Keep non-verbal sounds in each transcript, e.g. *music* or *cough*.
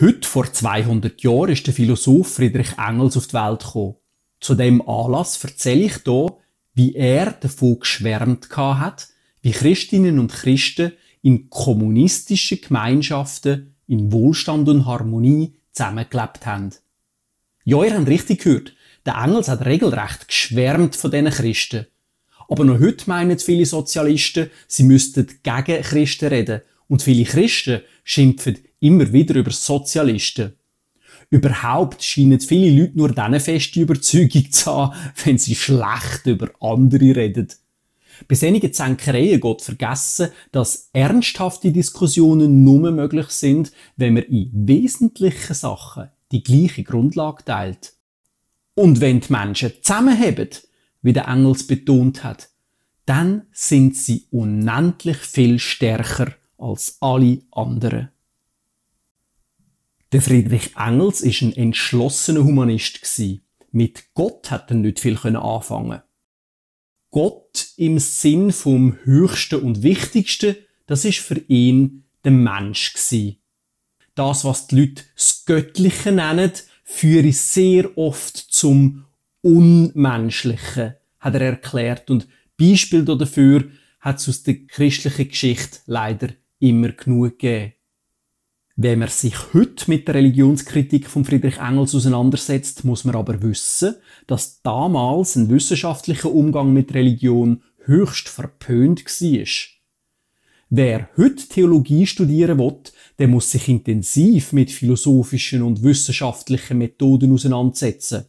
Heute, vor 200 Jahren, ist der Philosoph Friedrich Engels auf die Welt gekommen. Zu dem Anlass erzähle ich hier, wie er davon geschwärmt hat, wie Christinnen und Christen in kommunistischen Gemeinschaften in Wohlstand und Harmonie zusammengelebt haben. Ja, ihr habt richtig gehört. Der Engels hat regelrecht geschwärmt von diesen Christen. Aber noch heute meinen viele Sozialisten, sie müssten gegen Christen reden und viele Christen schimpfen immer wieder über Sozialisten. Überhaupt scheinen viele Leute nur dann feste Überzeugung zu haben, wenn sie schlecht über andere reden. Bei einigen Zänkereien geht vergessen, dass ernsthafte Diskussionen nur möglich sind, wenn man in wesentlichen Sachen die gleiche Grundlage teilt. Und wenn die Menschen zusammenheben, wie der Engels betont hat, dann sind sie unendlich viel stärker als alle anderen. Der Friedrich Engels ist ein entschlossener Humanist Mit Gott hat er nicht viel anfangen. Gott im Sinn vom Höchsten und Wichtigsten, das ist für ihn der Mensch Das, was die Leute das Göttliche nennen, führe sehr oft zum Unmenschlichen, hat er erklärt. Und Beispiel dafür hat es aus der christlichen Geschichte leider immer genug geben. Wenn man sich heute mit der Religionskritik von Friedrich Engels auseinandersetzt, muss man aber wissen, dass damals ein wissenschaftlicher Umgang mit Religion höchst verpönt war. Wer heute Theologie studieren will, der muss sich intensiv mit philosophischen und wissenschaftlichen Methoden auseinandersetzen.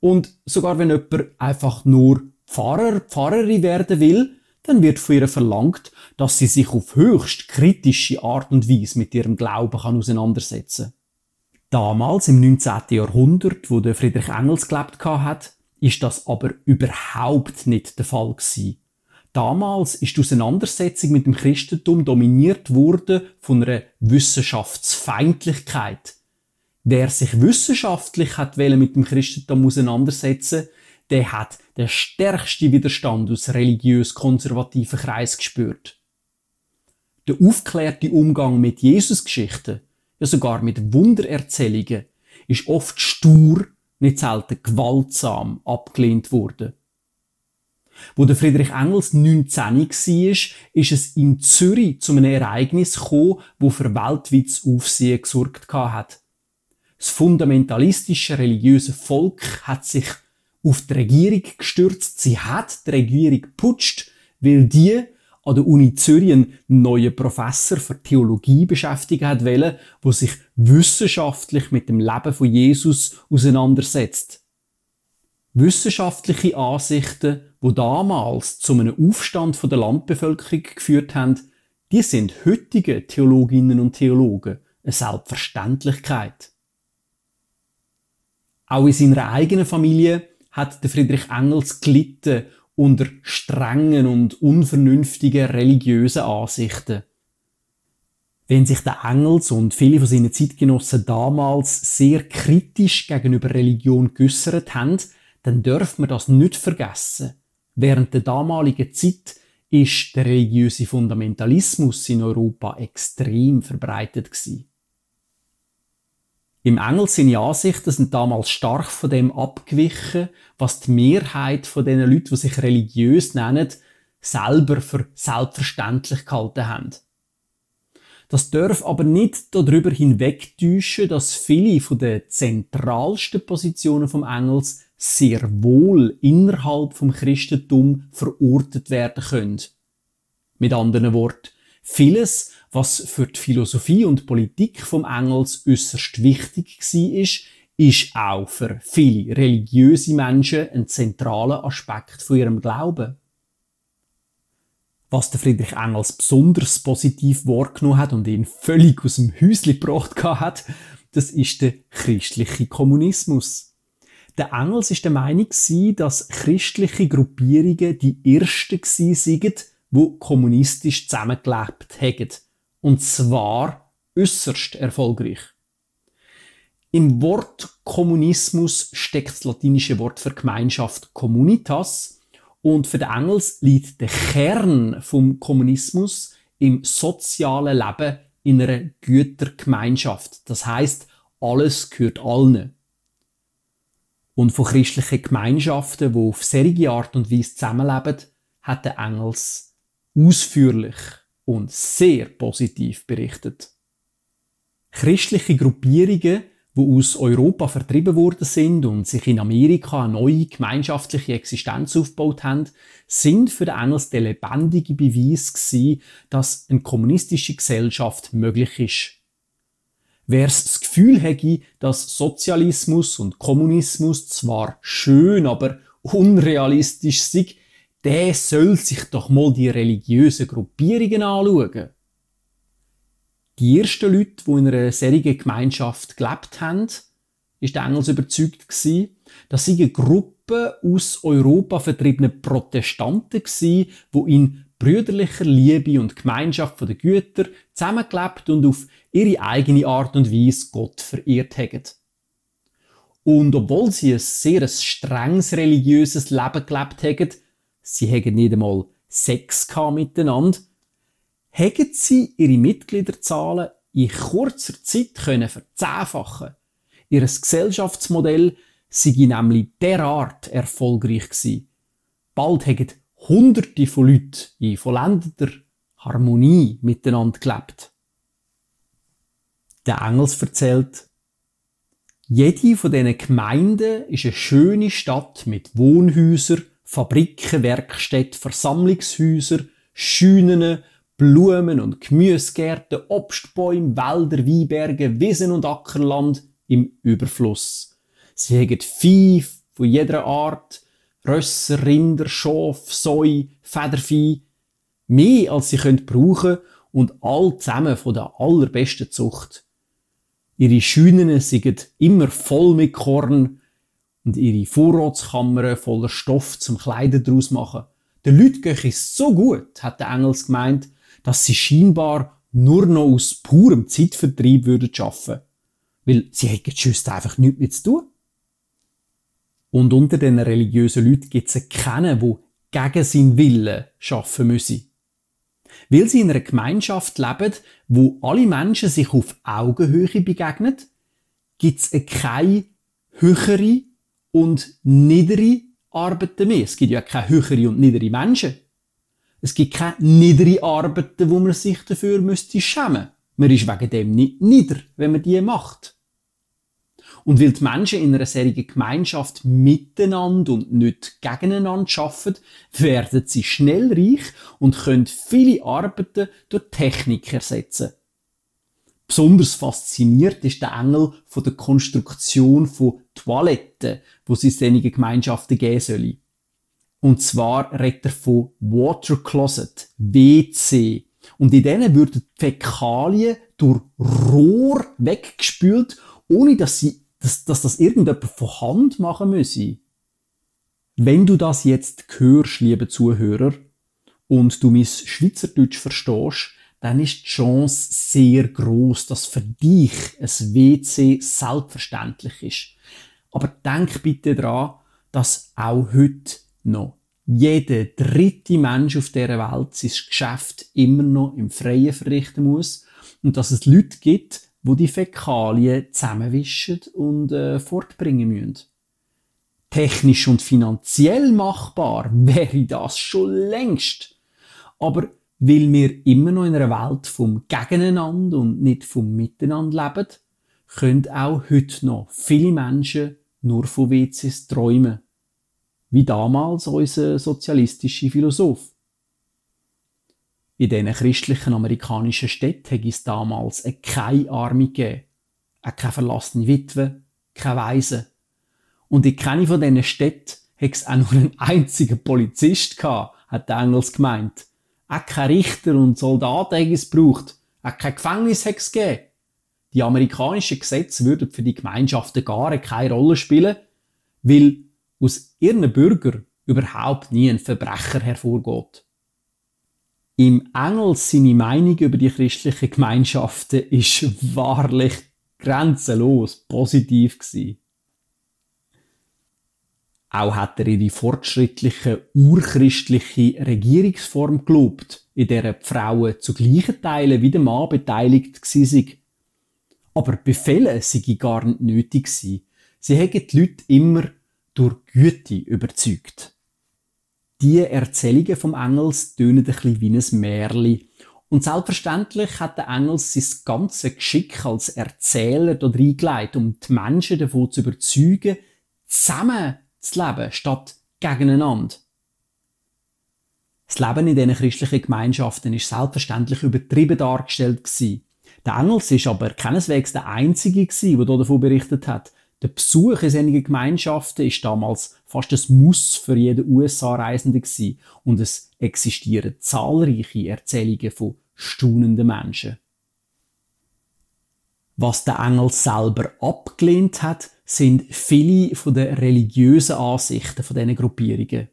Und sogar wenn jemand einfach nur Pfarrer, Pfarrerin werden will, dann wird von ihr verlangt, dass sie sich auf höchst kritische Art und Weise mit ihrem Glauben kann auseinandersetzen Damals, im 19. Jahrhundert, wo der Friedrich Engels gelebt hat, ist das aber überhaupt nicht der Fall gewesen. Damals ist die Auseinandersetzung mit dem Christentum dominiert worden von einer Wissenschaftsfeindlichkeit. Wer sich wissenschaftlich hat mit dem Christentum auseinandersetzen wollte, der hat den stärksten Widerstand aus religiös-konservativen Kreis gespürt. Der aufklärte Umgang mit Jesusgeschichten, ja sogar mit Wundererzählungen, ist oft stur, nicht selten gewaltsam abgelehnt worden. Wo der Friedrich Engels 19 war, ist es in Zürich zu einem Ereignis gekommen, wo für weltweites Aufsehen gesorgt hat. Das fundamentalistische religiöse Volk hat sich auf die Regierung gestürzt. Sie hat die Regierung putscht, weil die an der Uni Zürich einen neuen Professor für Theologie beschäftigen hat wollen, der sich wissenschaftlich mit dem Leben von Jesus auseinandersetzt. Wissenschaftliche Ansichten, die damals zu einem Aufstand von der Landbevölkerung geführt haben, die sind heutige Theologinnen und Theologen eine Selbstverständlichkeit. Auch in seiner eigenen Familie hat der Friedrich Engels gelitten unter strengen und unvernünftigen religiösen Ansichten. Wenn sich der Engels und viele von seinen Zeitgenossen damals sehr kritisch gegenüber Religion geäussert haben, dann dürfen wir das nicht vergessen. Während der damaligen Zeit ist der religiöse Fundamentalismus in Europa extrem verbreitet gewesen. Im Engel die Ansichten sind damals stark von dem abgewichen, was die Mehrheit von den Leuten, die sich religiös nennen, selber für selbstverständlich gehalten haben. Das darf aber nicht darüber hinwegtäuschen, dass viele von den zentralsten Positionen vom Engels sehr wohl innerhalb vom Christentum verortet werden können. Mit anderen Worten, vieles, was für die Philosophie und Politik vom Engels äußerst wichtig war, ist, ist auch für viele religiöse Menschen ein zentraler Aspekt von ihrem Glauben. Was der Friedrich Engels besonders positiv wahrgenommen hat und ihn völlig aus dem Häuschen gebracht hat, das ist der christliche Kommunismus. Der Engels ist der Meinung dass christliche Gruppierungen die ersten gsi die kommunistisch zusammengelebt haben. Und zwar äußerst erfolgreich. Im Wort Kommunismus steckt das latinische Wort für Gemeinschaft Communitas und für den Engels liegt der Kern vom Kommunismus im sozialen Leben in einer Gütergemeinschaft. Das heißt, alles gehört allen. Und von christlichen Gemeinschaften, die auf seriöse Art und Weise zusammenleben, hat der Engels ausführlich und sehr positiv berichtet. Christliche Gruppierungen, die aus Europa vertrieben worden sind und sich in Amerika eine neue gemeinschaftliche Existenz aufgebaut haben, sind für den Engels der lebendige Beweis gewesen, dass eine kommunistische Gesellschaft möglich ist. Wer das Gefühl hätte, dass Sozialismus und Kommunismus zwar schön, aber unrealistisch sind, der soll sich doch mal die religiösen Gruppierungen anschauen. Die ersten Leute, die in einer serigen Gemeinschaft gelebt haben, ist Engels überzeugt gewesen, dass sie eine Gruppe aus Europa vertriebene Protestanten gsi, wo in brüderlicher Liebe und Gemeinschaft der Güter zusammengelebt und auf ihre eigene Art und Weise Gott verehrt haben. Und obwohl sie ein sehr strenges religiöses Leben gelebt haben, sie hätten nicht einmal Sex gehabt miteinander, haben sie ihre Mitgliederzahlen in kurzer Zeit können verzehnfachen. Ihr Gesellschaftsmodell sei nämlich derart erfolgreich gewesen. Bald hätten Hunderte von Leuten in vollendeter Harmonie miteinander gelebt. Der Engels erzählt, jede von diesen Gemeinden ist eine schöne Stadt mit Wohnhäusern Fabriken, Werkstätten, Versammlungshäuser, Scheunen, Blumen- und Gemüsegärten, Obstbäume, Wälder, Weinberge, Wiesen und Ackerland im Überfluss. Sie hegen Vieh von jeder Art, Rösser, Rinder, Schaf, Säu, Federvieh, mehr als sie können brauchen und all zusammen von der allerbesten Zucht. Ihre Scheunen sind immer voll mit Korn und ihre Vorratskammern voller Stoff zum Kleider daraus machen. Den Leuten geht es so gut, hat der Engels gemeint, dass sie scheinbar nur noch aus purem Zeitvertrieb würden arbeiten. Weil sie hätten schüsst einfach nichts mehr zu tun. Und unter den religiösen Leuten gibt es keinen, der gegen seinen Willen arbeiten müsse. Weil sie in einer Gemeinschaft leben, wo alle Menschen sich auf Augenhöhe begegnen, gibt es keine höhere und niedere Arbeiten mehr. Es gibt ja keine höhere und niedere Menschen. Es gibt keine niedere Arbeiten, wo man sich dafür müsste schämen. Man ist wegen dem nicht nieder, wenn man die macht. Und weil die Menschen in einer serigen Gemeinschaft miteinander und nicht gegeneinander arbeiten, werden sie schnell reich und können viele Arbeiten durch Technik ersetzen. Besonders fasziniert ist der Engel von der Konstruktion von Toiletten wo es in Gemeinschaften geben soll. Und zwar redet er von Water Closet, WC. Und in denen würden die Fäkalien durch Rohr weggespült, ohne dass, sie, dass, dass das irgendjemand von Hand machen müsse. Wenn du das jetzt hörst, liebe Zuhörer, und du mein Schweizerdeutsch verstehst, dann ist die Chance sehr groß, dass für dich ein WC selbstverständlich ist. Aber denk bitte daran, dass auch heute noch jeder dritte Mensch auf dieser Welt sein Geschäft immer noch im Freien verrichten muss und dass es Leute gibt, wo die, die Fäkalien zusammenwischen und äh, fortbringen müssen. Technisch und finanziell machbar wäre das schon längst. Aber weil wir immer noch in einer Welt vom Gegeneinander und nicht vom Miteinander leben, können auch heute noch viele Menschen nur von WCs träumen. Wie damals unser sozialistischer Philosoph. In diesen christlichen amerikanischen Städten hätte es damals keine Arme gegeben, keine verlassene Witwe, keine Waisen. Und in keiner von diesen Städten hätte es auch nur einen einzigen Polizist gehabt, hat der Engels gemeint. Auch keine Richter und Soldaten hätte es gebraucht. Auch kein Gefängnis hätte es gegeben die amerikanischen Gesetze würden für die Gemeinschaften gar keine Rolle spielen, weil aus ihren Bürgern überhaupt nie ein Verbrecher hervorgeht. Im Engels seine Meinung über die christlichen Gemeinschaften ist *laughs* wahrlich grenzenlos positiv gewesen. Auch hat er ihre fortschrittliche, urchristliche Regierungsform gelobt, in der die Frauen zu gleichen Teilen wie der Mann beteiligt sind. Aber Befehle seien gar nicht nötig gewesen. Sie haben die Leute immer durch Güte überzeugt. Die Erzählungen vom Engels tönen ein bisschen wie ein Märchen. Und selbstverständlich hat der Engels sein ganzes Geschick als Erzähler dort reingelegt, um die Menschen davon zu überzeugen, zusammen zu leben, statt gegeneinander. Das Leben in diesen christlichen Gemeinschaften ist selbstverständlich übertrieben dargestellt gewesen. Der Engels ist aber keineswegs der Einzige gewesen, der davon berichtet hat. Der Besuch in solchen Gemeinschaften ist damals fast ein Muss für jeden USA-Reisenden Und es existieren zahlreiche Erzählungen von staunenden Menschen. Was der Engel selber abgelehnt hat, sind viele von den religiösen Ansichten von diesen Gruppierungen.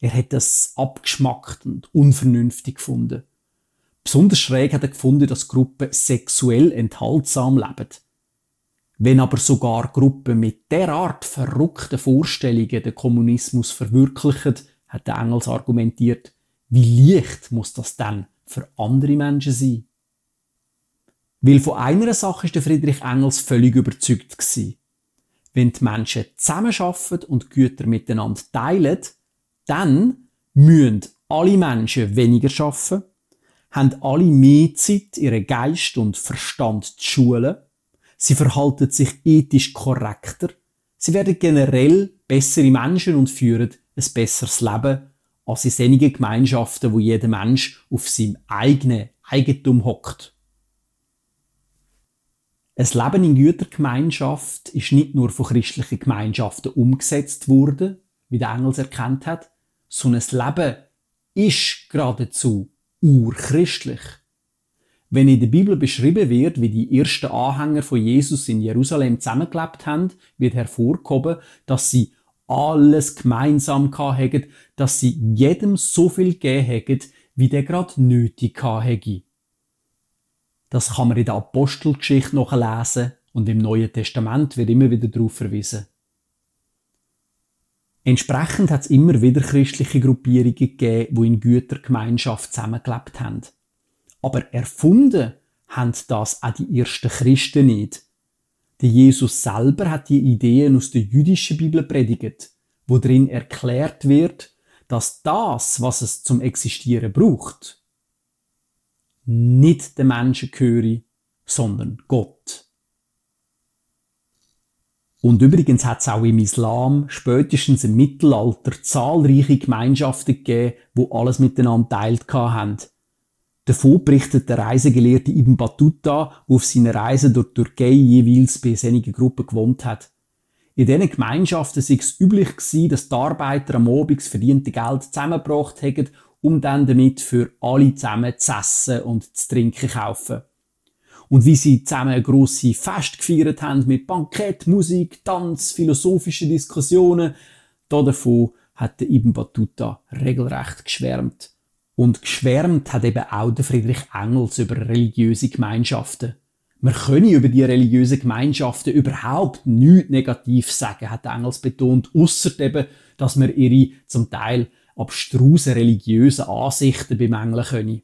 Er hat das abgeschmackt und unvernünftig gefunden. Besonders schräg hat er gefunden, dass Gruppen sexuell enthaltsam leben. Wenn aber sogar Gruppen mit derart verrückten Vorstellungen den Kommunismus verwirklichen, hat Engels argumentiert, wie leicht muss das dann für andere Menschen sein? Weil von einer Sache ist Friedrich Engels völlig überzeugt gewesen. Wenn die Menschen zusammenarbeiten und Güter miteinander teilen, dann müssen alle Menschen weniger arbeiten haben alle mehr Zeit, ihren Geist und Verstand zu schulen. Sie verhalten sich ethisch korrekter. Sie werden generell bessere Menschen und führen ein besseres Leben als in einigen Gemeinschaften, wo jeder Mensch auf seinem eigenen Eigentum hockt. Ein Leben in Gütergemeinschaft ist nicht nur von christlichen Gemeinschaften umgesetzt worden, wie der Engels erkannt hat, sondern ein Leben ist geradezu urchristlich. Wenn in der Bibel beschrieben wird, wie die ersten Anhänger von Jesus in Jerusalem zusammengelebt haben, wird hervorgehoben, dass sie alles gemeinsam hatten, dass sie jedem so viel gegeben haben, wie der gerade nötig hatte. Das kann man in der Apostelgeschichte noch lesen und im Neuen Testament wird immer wieder darauf verwiesen. Entsprechend hat es immer wieder christliche Gruppierungen gegeben, die in Gütergemeinschaft zusammengelebt haben. Aber erfunden haben das auch die ersten Christen nicht. Der Jesus selber hat die Ideen aus der jüdischen Bibel predigt, wo drin erklärt wird, dass das, was es zum Existieren braucht, nicht den Menschen gehöre, sondern Gott. Und übrigens hat es auch im Islam spätestens im Mittelalter zahlreiche Gemeinschaften gegeben, wo alles miteinander teilt haben. Davon berichtet der Reisegelehrte Ibn Battuta, der auf seiner Reise durch die Türkei jeweils bei einigen Gruppen gewohnt hat. In diesen Gemeinschaften war es üblich dass die Arbeiter am Abend das verdiente Geld zusammengebracht haben, um dann damit für alle zusammen zu essen und zu trinken zu kaufen und wie sie zusammen grosse Fest gefeiert haben mit Bankett, Musik, Tanz, philosophischen Diskussionen. Da davon hat der Ibn Battuta regelrecht geschwärmt. Und geschwärmt hat eben auch der Friedrich Engels über religiöse Gemeinschaften. Man könne über die religiösen Gemeinschaften überhaupt nichts negativ sagen, hat Engels betont, ausser eben, dass man ihre zum Teil abstruse religiösen Ansichten bemängeln könne.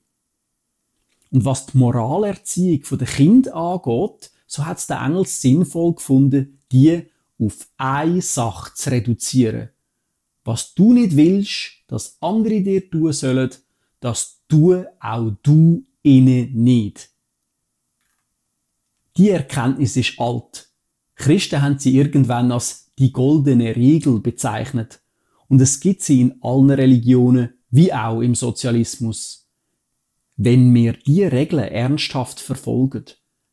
Und was die Moralerziehung der Kind angeht, so hat es der Engel sinnvoll gefunden, die auf eine Sache zu reduzieren. Was du nicht willst, dass andere dir tun sollen, das tue auch du ihnen nicht. Die Erkenntnis ist alt. Christen haben sie irgendwann als die goldene Regel bezeichnet. Und es gibt sie in allen Religionen, wie auch im Sozialismus. Wenn wir die Regeln ernsthaft verfolgen,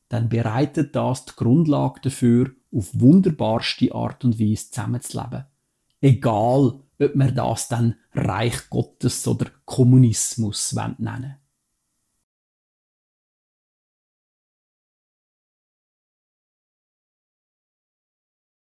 dann bereitet das die Grundlage dafür, auf wunderbarste Art und Weise zusammenzuleben. Egal, ob wir das dann Reich Gottes oder Kommunismus nennen wollen.